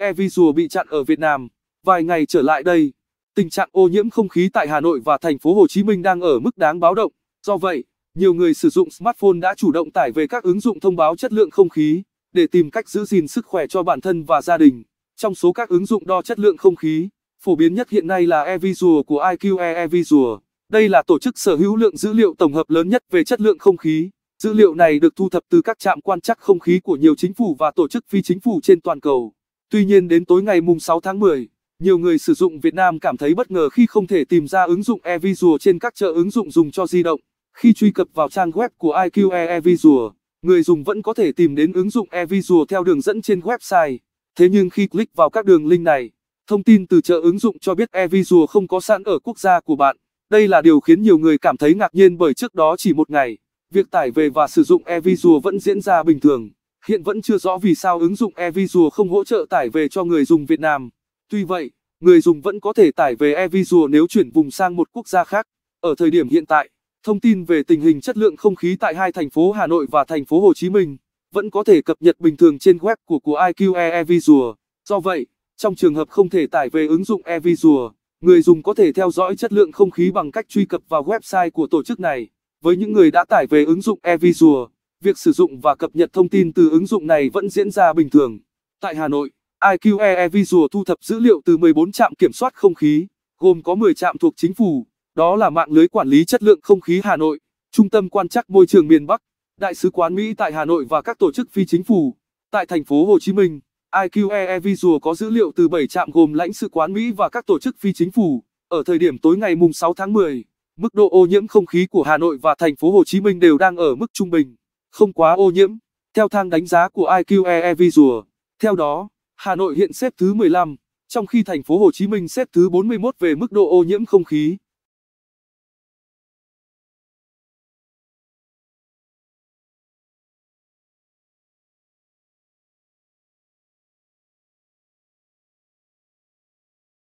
Evisual bị chặn ở Việt Nam. Vài ngày trở lại đây, tình trạng ô nhiễm không khí tại Hà Nội và thành phố Hồ Chí Minh đang ở mức đáng báo động. Do vậy, nhiều người sử dụng smartphone đã chủ động tải về các ứng dụng thông báo chất lượng không khí để tìm cách giữ gìn sức khỏe cho bản thân và gia đình. Trong số các ứng dụng đo chất lượng không khí, phổ biến nhất hiện nay là Evisual của IQE Evisual. Đây là tổ chức sở hữu lượng dữ liệu tổng hợp lớn nhất về chất lượng không khí. Dữ liệu này được thu thập từ các trạm quan trắc không khí của nhiều chính phủ và tổ chức phi chính phủ trên toàn cầu. Tuy nhiên đến tối ngày mùng 6 tháng 10, nhiều người sử dụng Việt Nam cảm thấy bất ngờ khi không thể tìm ra ứng dụng eVisual trên các chợ ứng dụng dùng cho di động. Khi truy cập vào trang web của IQE eVisual, người dùng vẫn có thể tìm đến ứng dụng eVisual theo đường dẫn trên website. Thế nhưng khi click vào các đường link này, thông tin từ chợ ứng dụng cho biết eVisual không có sẵn ở quốc gia của bạn. Đây là điều khiến nhiều người cảm thấy ngạc nhiên bởi trước đó chỉ một ngày, việc tải về và sử dụng eVisual vẫn diễn ra bình thường. Hiện vẫn chưa rõ vì sao ứng dụng eVisual không hỗ trợ tải về cho người dùng Việt Nam. Tuy vậy, người dùng vẫn có thể tải về eVisual nếu chuyển vùng sang một quốc gia khác. Ở thời điểm hiện tại, thông tin về tình hình chất lượng không khí tại hai thành phố Hà Nội và thành phố Hồ Chí Minh vẫn có thể cập nhật bình thường trên web của của IQE eVisual. Do vậy, trong trường hợp không thể tải về ứng dụng eVisual, người dùng có thể theo dõi chất lượng không khí bằng cách truy cập vào website của tổ chức này. Với những người đã tải về ứng dụng eVisual việc sử dụng và cập nhật thông tin từ ứng dụng này vẫn diễn ra bình thường. Tại Hà Nội, IQEE e Visual thu thập dữ liệu từ 14 trạm kiểm soát không khí, gồm có 10 trạm thuộc chính phủ, đó là mạng lưới quản lý chất lượng không khí Hà Nội, Trung tâm quan trắc môi trường miền Bắc, Đại sứ quán Mỹ tại Hà Nội và các tổ chức phi chính phủ. Tại thành phố Hồ Chí Minh, IQEE e Visual có dữ liệu từ 7 trạm gồm lãnh sự quán Mỹ và các tổ chức phi chính phủ. Ở thời điểm tối ngày mùng 6 tháng 10, mức độ ô nhiễm không khí của Hà Nội và thành phố Hồ Chí Minh đều đang ở mức trung bình không quá ô nhiễm, theo thang đánh giá của IQE e Visual. Theo đó, Hà Nội hiện xếp thứ 15, trong khi thành phố Hồ Chí Minh xếp thứ 41 về mức độ ô nhiễm không khí.